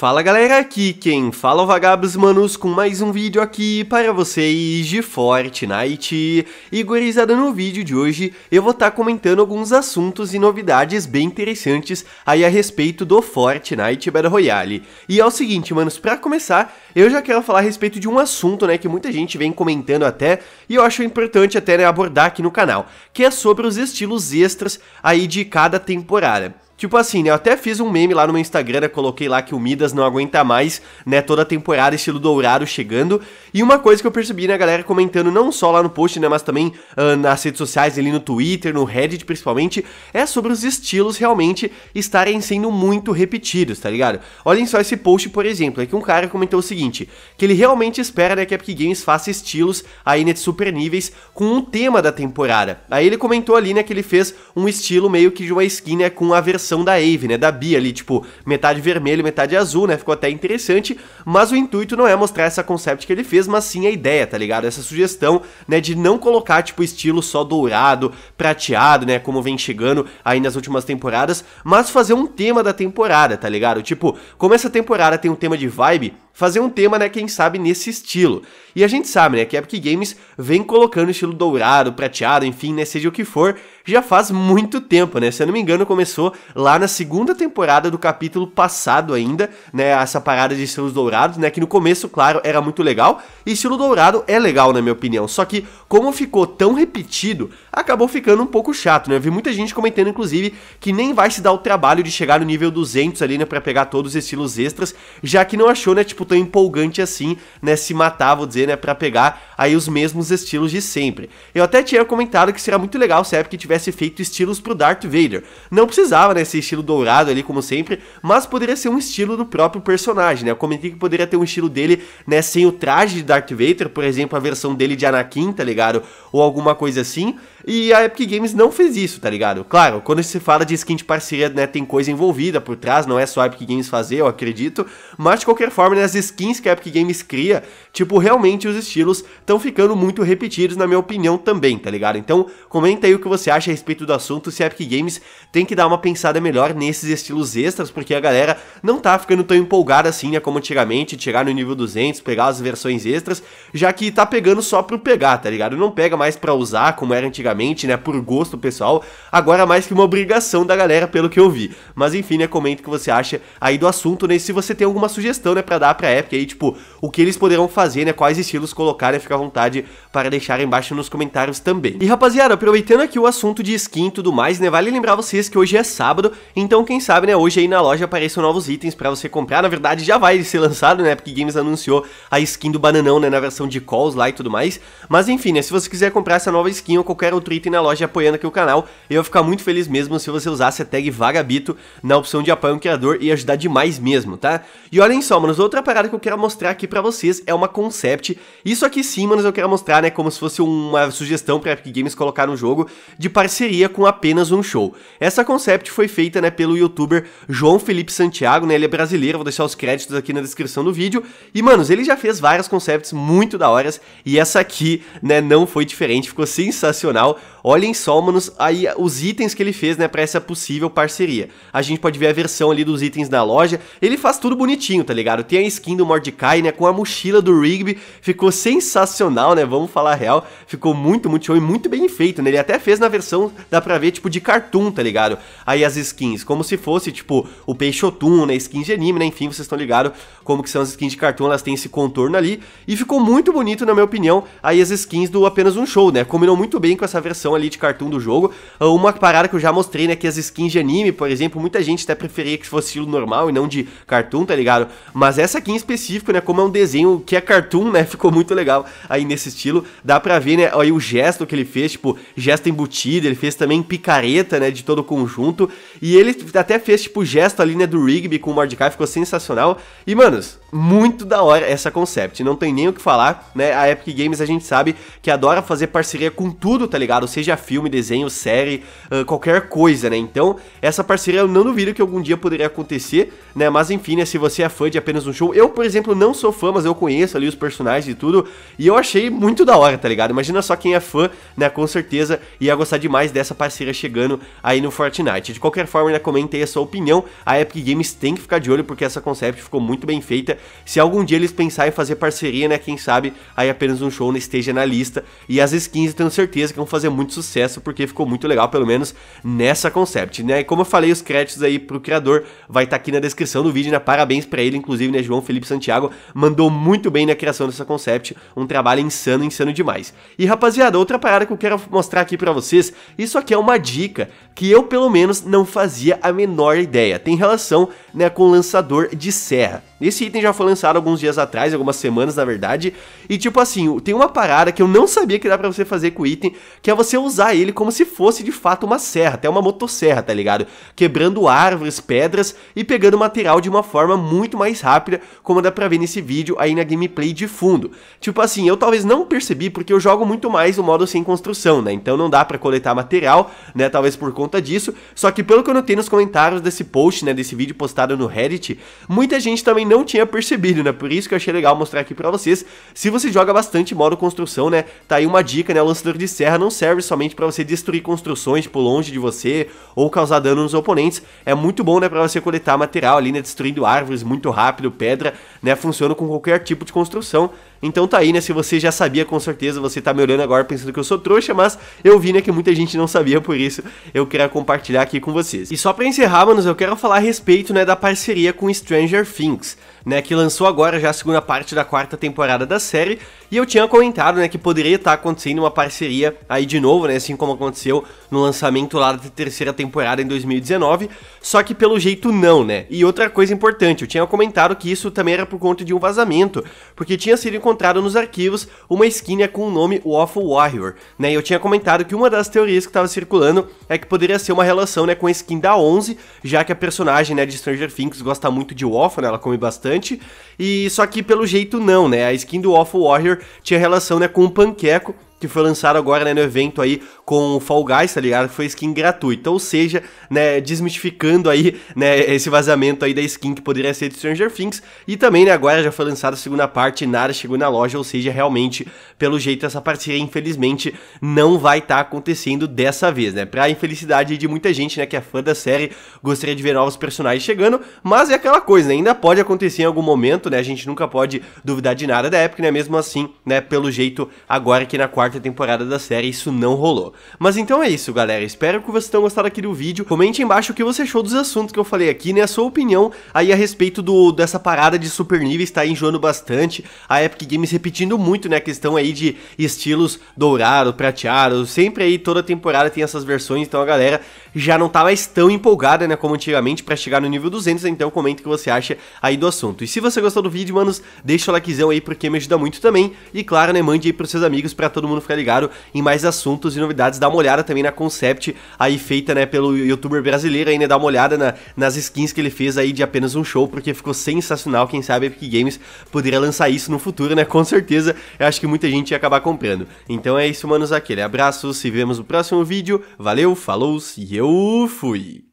Fala galera, aqui quem fala é o Vagabos Manos com mais um vídeo aqui para vocês de Fortnite. E gurizada, no vídeo de hoje eu vou estar tá comentando alguns assuntos e novidades bem interessantes aí a respeito do Fortnite Battle Royale. E é o seguinte, manos, para começar, eu já quero falar a respeito de um assunto, né, que muita gente vem comentando até, e eu acho importante até né, abordar aqui no canal, que é sobre os estilos extras aí de cada temporada. Tipo assim, né? Eu até fiz um meme lá no meu Instagram, né? coloquei lá que o Midas não aguenta mais, né? Toda a temporada, estilo dourado chegando. E uma coisa que eu percebi, né, galera comentando não só lá no post, né? Mas também uh, nas redes sociais, ali no Twitter, no Reddit principalmente, é sobre os estilos realmente estarem sendo muito repetidos, tá ligado? Olhem só esse post, por exemplo, é que um cara comentou o seguinte: que ele realmente espera né, que a Epic Games faça estilos aí, né, de super níveis com um tema da temporada. Aí ele comentou ali, né, que ele fez um estilo meio que de uma skin, né, com a versão versão da Ave, né, da Bia ali, tipo, metade vermelho, metade azul, né, ficou até interessante, mas o intuito não é mostrar essa concept que ele fez, mas sim a ideia, tá ligado? Essa sugestão, né, de não colocar, tipo, estilo só dourado, prateado, né, como vem chegando aí nas últimas temporadas, mas fazer um tema da temporada, tá ligado? Tipo, como essa temporada tem um tema de vibe, fazer um tema, né, quem sabe nesse estilo. E a gente sabe, né, que a Epic Games vem colocando estilo dourado, prateado, enfim, né, seja o que for, já faz muito tempo, né? Se eu não me engano, começou lá na segunda temporada do capítulo passado ainda, né, essa parada de estilos dourados, né, que no começo, claro, era muito legal, e estilo dourado é legal na minha opinião, só que como ficou tão repetido, acabou ficando um pouco chato, né? Eu vi muita gente comentando inclusive que nem vai se dar o trabalho de chegar no nível 200 ali, né, para pegar todos os estilos extras, já que não achou, né, tipo tão empolgante assim, né? Se matar, vou dizer, né? Pra pegar aí os mesmos estilos de sempre. Eu até tinha comentado que seria muito legal se a Epic tivesse feito estilos pro Darth Vader. Não precisava, né? estilo dourado ali, como sempre, mas poderia ser um estilo do próprio personagem, né? Eu comentei que poderia ter um estilo dele, né? Sem o traje de Darth Vader, por exemplo, a versão dele de Anakin, tá ligado? Ou alguma coisa assim. E a Epic Games não fez isso, tá ligado? Claro, quando se fala de skin de parceria, né? Tem coisa envolvida por trás, não é só a Epic Games fazer, eu acredito. Mas de qualquer forma, né? as skins que a Epic Games cria, tipo, realmente os estilos estão ficando muito repetidos, na minha opinião, também, tá ligado? Então, comenta aí o que você acha a respeito do assunto, se a Epic Games tem que dar uma pensada melhor nesses estilos extras, porque a galera não tá ficando tão empolgada assim, né, como antigamente, chegar no nível 200, pegar as versões extras, já que tá pegando só pro pegar, tá ligado? Não pega mais pra usar, como era antigamente, né, por gosto pessoal, agora é mais que uma obrigação da galera, pelo que eu vi. Mas enfim, né, comenta o que você acha aí do assunto, né, se você tem alguma sugestão, né, pra dar pra época aí, tipo, o que eles poderão fazer, né? Quais estilos colocarem, fica à vontade para deixar embaixo nos comentários também. E rapaziada, aproveitando aqui o assunto de skin e tudo mais, né? Vale lembrar vocês que hoje é sábado, então quem sabe, né? Hoje aí na loja apareçam novos itens pra você comprar. Na verdade, já vai ser lançado, né? Porque Games anunciou a skin do Bananão, né? Na versão de Calls lá e tudo mais. Mas enfim, né? Se você quiser comprar essa nova skin ou qualquer outro item na loja apoiando aqui o canal, eu vou ficar muito feliz mesmo se você usasse a tag Vagabito na opção de apoio um criador e ajudar demais mesmo, tá? E olhem só, mano, outra parada que eu quero mostrar aqui para vocês é uma concept. Isso aqui sim, manos, eu quero mostrar, né, como se fosse uma sugestão pra Epic Games colocar um jogo de parceria com apenas um show. Essa concept foi feita, né, pelo youtuber João Felipe Santiago, né, ele é brasileiro, vou deixar os créditos aqui na descrição do vídeo. E, manos, ele já fez várias concepts muito da horas e essa aqui, né, não foi diferente, ficou sensacional. Olhem só, manos, aí os itens que ele fez, né, pra essa possível parceria. A gente pode ver a versão ali dos itens da loja, ele faz tudo bonitinho, tá ligado? Tem a skin do Mordecai, né? Com a mochila do Rigby. Ficou sensacional, né? Vamos falar a real. Ficou muito, muito show e muito bem feito, né? Ele até fez na versão, dá pra ver, tipo, de cartoon, tá ligado? Aí as skins, como se fosse, tipo, o Peixotun, né? Skins de anime, né? Enfim, vocês estão ligados como que são as skins de cartoon, elas têm esse contorno ali. E ficou muito bonito, na minha opinião, aí as skins do Apenas Um Show, né? Combinou muito bem com essa versão ali de cartoon do jogo. Ah, uma parada que eu já mostrei, né? Que as skins de anime, por exemplo, muita gente até preferia que fosse estilo normal e não de cartoon, tá ligado? Mas essa aqui aqui em específico, né, como é um desenho que é cartoon, né, ficou muito legal aí nesse estilo. Dá pra ver, né, aí o gesto que ele fez, tipo, gesto embutido, ele fez também picareta, né, de todo o conjunto. E ele até fez, tipo, gesto ali, né, do Rigby com o Mordecai, ficou sensacional. E, manos, muito da hora essa concept, não tem nem o que falar, né, a Epic Games a gente sabe que adora fazer parceria com tudo, tá ligado? Seja filme, desenho, série, uh, qualquer coisa, né, então essa parceria eu não duvido que algum dia poderia acontecer, né, mas enfim, né, se você é fã de apenas um show, eu, por exemplo, não sou fã, mas eu conheço ali os personagens e tudo, e eu achei muito da hora, tá ligado? Imagina só quem é fã, né, com certeza ia gostar demais dessa parceira chegando aí no Fortnite. De qualquer forma, né, comentei a sua opinião, a Epic Games tem que ficar de olho porque essa concept ficou muito bem feita. Se algum dia eles pensarem em fazer parceria, né, quem sabe aí apenas um show esteja na lista, e as skins eu tenho certeza que vão fazer muito sucesso porque ficou muito legal, pelo menos nessa concept, né? E como eu falei, os créditos aí pro criador vai estar tá aqui na descrição do vídeo, né? Parabéns para ele, inclusive, né, João? Felipe Santiago mandou muito bem na criação dessa concept, um trabalho insano, insano demais. E rapaziada, outra parada que eu quero mostrar aqui pra vocês, isso aqui é uma dica que eu pelo menos não fazia a menor ideia, tem relação né, com lançador de serra. Esse item já foi lançado alguns dias atrás, algumas semanas na verdade, e tipo assim, tem uma parada que eu não sabia que dá pra você fazer com o item, que é você usar ele como se fosse de fato uma serra, até uma motosserra, tá ligado? Quebrando árvores, pedras e pegando material de uma forma muito mais rápida, como dá pra ver nesse vídeo aí na gameplay de fundo. Tipo assim, eu talvez não percebi porque eu jogo muito mais o modo sem construção, né? Então não dá pra coletar material, né? Talvez por conta disso, só que pelo que eu notei nos comentários desse post, né? Desse vídeo postado no Reddit, muita gente também não tinha percebido, né? Por isso que eu achei legal mostrar aqui pra vocês. Se você joga bastante modo construção, né? Tá aí uma dica, né? O lançador de serra não serve somente pra você destruir construções, tipo, longe de você ou causar dano nos oponentes. É muito bom, né? Pra você coletar material ali, né? Destruindo árvores muito rápido, pedra, né? Funciona com qualquer tipo de construção. Então tá aí, né? Se você já sabia, com certeza você tá me olhando agora pensando que eu sou trouxa, mas eu vi, né, que muita gente não sabia, por isso eu queria compartilhar aqui com vocês. E só para encerrar, manos, eu quero falar a respeito, né, da parceria com Stranger Things né, que lançou agora já a segunda parte da quarta temporada da série, e eu tinha comentado, né, que poderia estar tá acontecendo uma parceria aí de novo, né, assim como aconteceu no lançamento lá da terceira temporada em 2019, só que pelo jeito não, né? E outra coisa importante, eu tinha comentado que isso também era por conta de um vazamento, porque tinha sido encontrado nos arquivos uma skin com o nome Waffle Warrior, né? E eu tinha comentado que uma das teorias que estava circulando é que poderia ser uma relação, né, com a skin da 11, já que a personagem, né, de Stranger Things gosta muito de waffle, né? Ela come bastante bastante. E só que pelo jeito não, né? A skin do Off Warrior tinha relação né, com o Panqueco, que foi lançado agora, né, no evento aí com o Fall Guys, tá ligado? Que foi skin gratuita, ou seja, né, desmistificando aí, né, esse vazamento aí da skin que poderia ser de Stranger Things, e também, né, agora já foi lançada a segunda parte, nada chegou na loja, ou seja, realmente, pelo jeito, essa parceria, infelizmente, não vai estar tá acontecendo dessa vez, né, pra infelicidade de muita gente, né, que é fã da série, gostaria de ver novos personagens chegando, mas é aquela coisa, né, ainda pode acontecer em algum momento, né, a gente nunca pode duvidar de nada da época, né, mesmo assim, né, pelo jeito, agora aqui na quarta quarta temporada da série, isso não rolou. Mas então é isso, galera. Espero que vocês tenham gostado aqui do vídeo. Comente embaixo o que você achou dos assuntos que eu falei aqui, né? A sua opinião aí a respeito do, dessa parada de super níveis tá enjoando bastante. A Epic Games repetindo muito, né? A questão aí de estilos dourado, prateado. Sempre aí toda temporada tem essas versões, então a galera já não tá mais tão empolgada, né? Como antigamente para chegar no nível 200. Então comente o que você acha aí do assunto. E se você gostou do vídeo, manos, deixa o likezão aí porque me ajuda muito também. E claro, né? Mande aí pros seus amigos para todo mundo mundo ficar ligado em mais assuntos e novidades. Dá uma olhada também na concept aí feita, né, pelo youtuber brasileiro aí, né? Dá uma olhada na, nas skins que ele fez aí de apenas um show, porque ficou sensacional. Quem sabe a Epic Games poderia lançar isso no futuro, né? Com certeza, eu acho que muita gente ia acabar comprando. Então é isso, manos, aquele abraço, se vemos no próximo vídeo. Valeu, falou e eu fui!